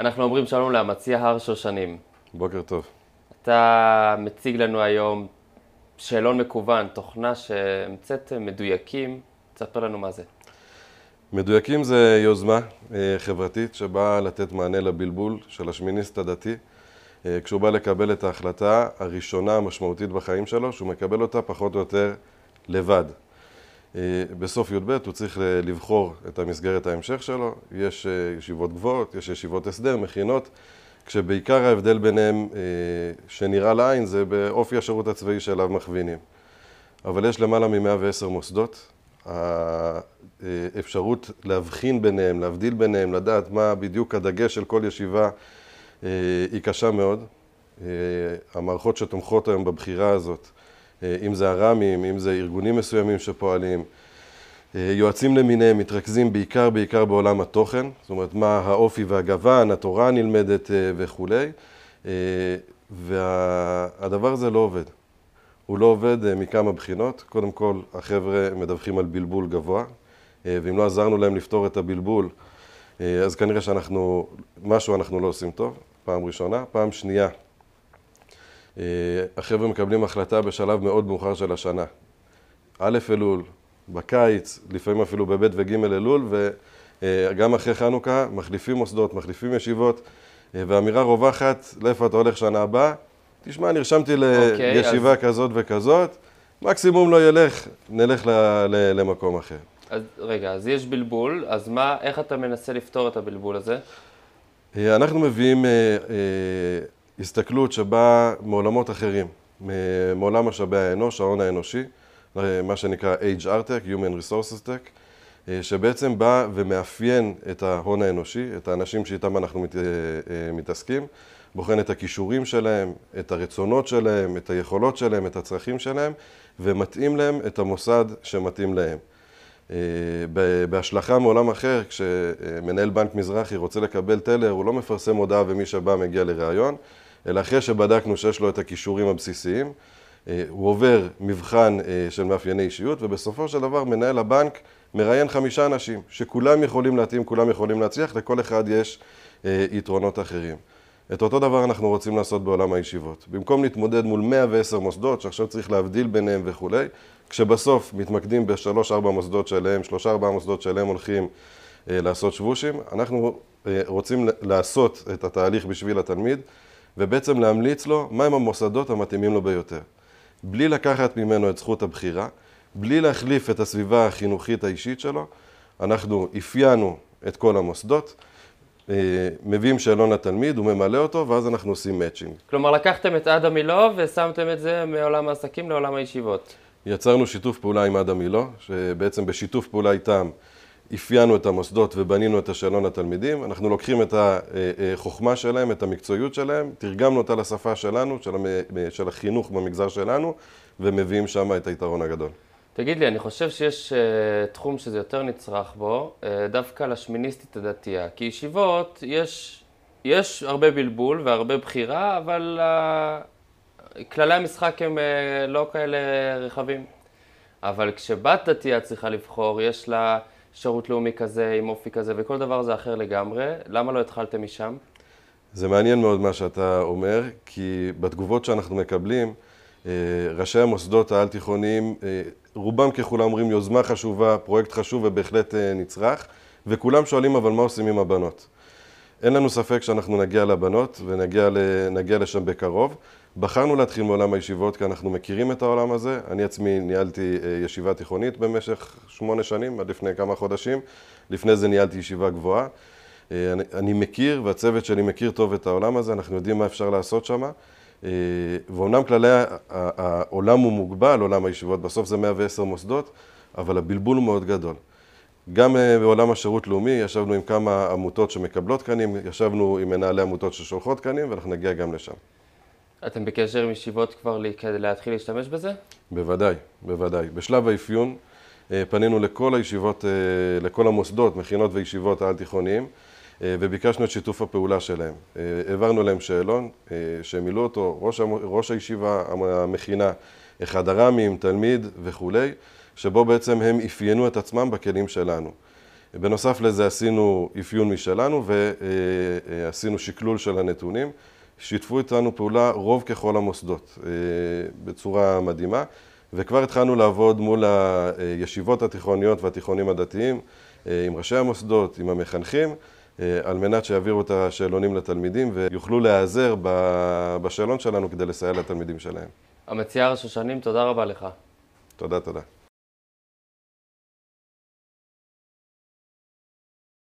אנחנו אומרים שלום לאמציה הר שושנים. בוקר טוב. אתה מציג לנו היום שאלון מקוון, תוכנה שהמצאתם מדויקים, תספר לנו מה זה. מדויקים זה יוזמה אה, חברתית שבאה לתת מענה לבלבול של השמיניסט הדתי. אה, כשהוא בא לקבל את ההחלטה הראשונה המשמעותית בחיים שלו, שהוא מקבל אותה פחות או יותר לבד. אה, בסוף י"ב הוא צריך לבחור את המסגרת ההמשך שלו, יש אה, ישיבות גבוהות, יש ישיבות הסדר, מכינות, כשבעיקר ההבדל ביניהם אה, שנראה לעין זה באופי השירות הצבאי שאליו מכווינים. אבל יש למעלה מ-110 מוסדות, האפשרות להבחין ביניהם, להבדיל ביניהם, לדעת מה בדיוק הדגש של כל ישיבה היא קשה מאוד. המערכות שתומכות היום בבחירה הזאת אה, אם זה הר"מים, אם זה ארגונים מסוימים שפועלים. אה, יועצים למיניהם מתרכזים בעיקר בעיקר בעולם התוכן, זאת אומרת מה האופי והגוון, התורה הנלמדת אה, וכולי, והדבר הזה לא עובד. הוא לא עובד מכמה בחינות, קודם כל החבר'ה מדווחים על בלבול גבוה, ואם לא עזרנו להם לפתור את הבלבול, אז כנראה שאנחנו, משהו אנחנו לא עושים טוב, פעם ראשונה. פעם שנייה, אה, החבר'ה מקבלים החלטה בשלב מאוד מאוחר של השנה. א' אלול, בקיץ, לפעמים אפילו בב' וג' אלול, וגם אחרי חנוכה מחליפים מוסדות, מחליפים ישיבות, אה, ואמירה רווחת, לאיפה אתה הולך שנה הבאה? תשמע, נרשמתי אוקיי, לישיבה okay, אז... כזאת וכזאת, מקסימום לא ילך, נלך ל... ל... למקום אחר. אז רגע, אז יש בלבול, אז מה, איך אתה מנסה לפתור את הבלבול הזה? אה, אנחנו מביאים אה, אה, הסתכלות שבאה מעולמות אחרים, מעולם משאבי האנוש, ההון האנושי, אה, מה שנקרא HR Tech, Human Resources Tech, אה, שבעצם בא ומאפיין את ההון האנושי, את האנשים שאיתם אנחנו מת, אה, מתעסקים, בוחן את הכישורים שלהם, את הרצונות שלהם, את היכולות שלהם, את הצרכים שלהם, ומתאים להם את המוסד שמתאים להם. בהשלכה מעולם אחר, כשמנהל בנק מזרחי רוצה לקבל טלר, הוא לא מפרסם הודעה ומי שבא מגיע לראיון, אלא אחרי שבדקנו שיש לו את הכישורים הבסיסיים, אה, הוא עובר מבחן אה, של מאפייני אישיות, ובסופו של דבר מנהל הבנק מראיין חמישה אנשים, שכולם יכולים להתאים, כולם יכולים להצליח, לכל אחד יש אה, יתרונות אחרים. את אותו דבר אנחנו רוצים לעשות בעולם הישיבות. במקום להתמודד מול 110 מוסדות, שעכשיו צריך להבדיל ביניהם וכולי, כשבסוף מתמקדים בשלוש-ארבע מוסדות שאליהם, שלושה-ארבעה מוסדות שאליהם הולכים לעשות שבושים, אנחנו רוצים לעשות את התהליך בשביל התלמיד. ובעצם להמליץ לו מהם המוסדות המתאימים לו ביותר. בלי לקחת ממנו את זכות הבחירה, בלי להחליף את הסביבה החינוכית האישית שלו, אנחנו אפיינו את כל המוסדות, אה, מביאים שאלון לתלמיד, הוא ממלא אותו, ואז אנחנו עושים מאצ'ינג. כלומר, לקחתם את אדם מילוא ושמתם את זה מעולם העסקים לעולם הישיבות. יצרנו שיתוף פעולה עם אדם מילוא, שבעצם בשיתוף פעולה איתם אפיינו את המוסדות ובנינו את השאלון לתלמידים. אנחנו לוקחים את החוכמה שלהם, את המקצועיות שלהם, תרגמנו אותה לשפה שלנו, של, המ... של החינוך במגזר שלנו, ומביאים שם את היתרון הגדול. תגיד לי, אני חושב שיש uh, תחום שזה יותר נצרך בו, uh, דווקא לשמיניסטית הדתייה. כי ישיבות, יש, יש הרבה בלבול והרבה בחירה, אבל uh, כללי המשחק הם uh, לא כאלה רחבים. אבל כשבת דתייה צריכה לבחור, יש לה... שירות לאומי כזה, עם אופי כזה, וכל דבר זה אחר לגמרי. למה לא התחלתם משם? זה מעניין מאוד מה שאתה אומר, כי בתגובות שאנחנו מקבלים, אה, ראשי המוסדות העל-תיכוניים, אה, רובם ככולם אומרים יוזמה חשובה, פרויקט חשוב ובהחלט אה, נצרך, וכולם שואלים אבל מה עושים עם הבנות? אין לנו ספק שאנחנו נגיע לבנות ונגיע לשם בקרוב. בחרנו להתחיל מעולם הישיבות כי אנחנו מכירים את העולם הזה. אני עצמי ניהלתי אה, ישיבה תיכונית במשך שמונה שנים, עד לפני כמה חודשים. לפני זה ניהלתי ישיבה גבוהה. אה, אני, אני מכיר, והצוות שלי מכיר טוב את העולם הזה, אנחנו יודעים מה אפשר לעשות שם. אה, ואומנם כללי העולם הוא מוגבל, עולם הישיבות, בסוף זה 110 מוסדות, אבל הבלבול הוא מאוד גדול. גם בעולם השירות לאומי ישבנו עם כמה עמותות שמקבלות תקנים, ישבנו עם מנהלי עמותות ששולחות תקנים, ואנחנו נגיע גם לשם. אתם בקשר עם ישיבות כבר כדי להתחיל להשתמש בזה? בוודאי, בוודאי. בשלב האפיון אה, פנינו לכל הישיבות, אה, לכל המוסדות, מכינות וישיבות העל-תיכוניים, אה, וביקשנו את שיתוף הפעולה שלהם. העברנו להם שאלון, שהם מילאו אותו ראש, ראש הישיבה, המכינה, אחד הר"מים, תלמיד וכולי, שבו בעצם הם אפיינו את עצמם בכלים שלנו. בנוסף לזה עשינו אפיון משלנו ועשינו שקלול של הנתונים. שיתפו איתנו פעולה רוב ככל המוסדות אה, בצורה מדהימה, וכבר התחלנו לעבוד מול הישיבות התיכוניות והתיכונים הדתיים, אה, עם ראשי המוסדות, עם המחנכים, אה, על מנת שיעבירו את השאלונים לתלמידים ויוכלו להיעזר בשאלון שלנו כדי לסייע לתלמידים שלהם. המצייר השושנים, תודה רבה לך. תודה, תודה.